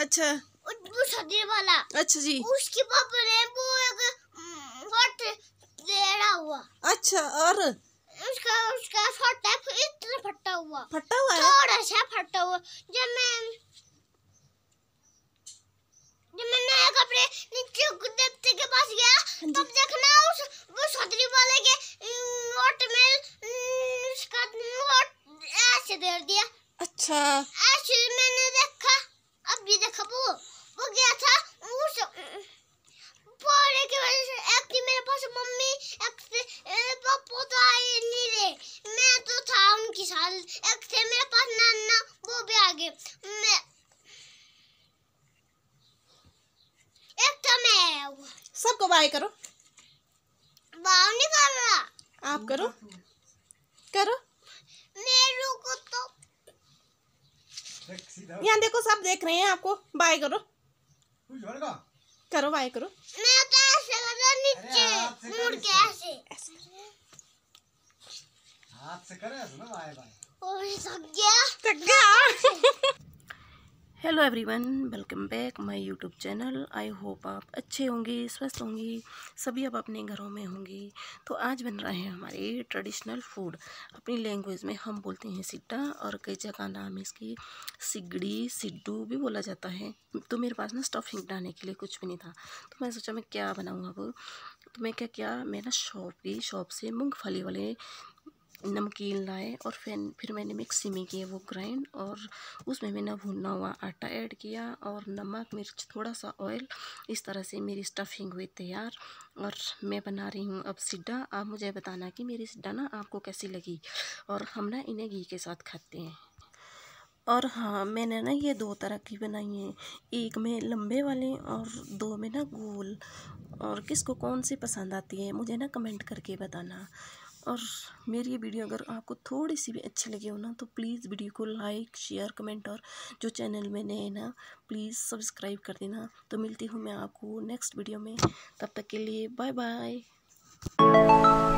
अच्छा वो सदी वाला अच्छा जी उसके पापा ने वो एक हॉट हम्म, लेड़ा हुआ अच्छा और उसका उसका फटा इतना फटा हुआ फटा हुआ थोड़ा सा फटा हुआ जब मैं जब मैं नया कपड़े नीचे देवते के पास गया हाँ तब देखना उस वो सदरी वाले के हम्म, नोट में हम्म, उसका नोट ऐसे दे दिया अच्छा ऐसे से मैं तो था उनकी साल एक थे मेरे पास नाना वो भी आ मैं एक था मैं सबको बाय करो बाव नहीं कर रहा आप करो करो मेरे को तो यहाँ देखो सब देख रहे हैं आपको बाय करो करो बाय करो मैं तो ऐसे करो नीचे मुड़ के ऐसे hello everyone hello everyone welcome back my YouTube channel I hope आप अच्छे होंगे स्वस्थ होंगे सभी आप अपने घरों में होंगे तो आज बन रहे हैं हमारे ट्रेडिशनल फूड अपनी लैंग्वेज में हम बोलते हैं सिट्टा और कई जगह नाम है इसकी सिगड़ी सिड्डू भी बोला जाता है तो मेरे पास ना स्टफिंग डालने के लिए कुछ भी नहीं था तो मैं सोचा मैं क्या बनाऊँ अब तो मैं क्या किया मैं ना शॉप गई शॉप से मूँगफली वाले नमकीन लाए और फिर फिर मैंने मिक्सी में किया वो ग्राइंड और उसमें मैंने भुना हुआ आटा ऐड किया और नमक मिर्च थोड़ा सा ऑयल इस तरह से मेरी स्टफिंग हुई तैयार और मैं बना रही हूँ अब सिड्डा आप मुझे बताना कि मेरी सिड्डा ना आपको कैसी लगी और हम ना इन्हें घी के साथ खाते हैं और हाँ मैंने ना ये दो तरह की बनाई हैं एक में लंबे वाले और दो में ना गोल और किसको कौन सी पसंद आती है मुझे ना कमेंट करके बताना और मेरी ये वीडियो अगर आपको थोड़ी सी भी अच्छी लगी हो ना तो प्लीज़ वीडियो को लाइक शेयर कमेंट और जो चैनल में नए ना प्लीज़ सब्सक्राइब कर देना तो मिलती हूँ मैं आपको नेक्स्ट वीडियो में तब तक के लिए बाय बाय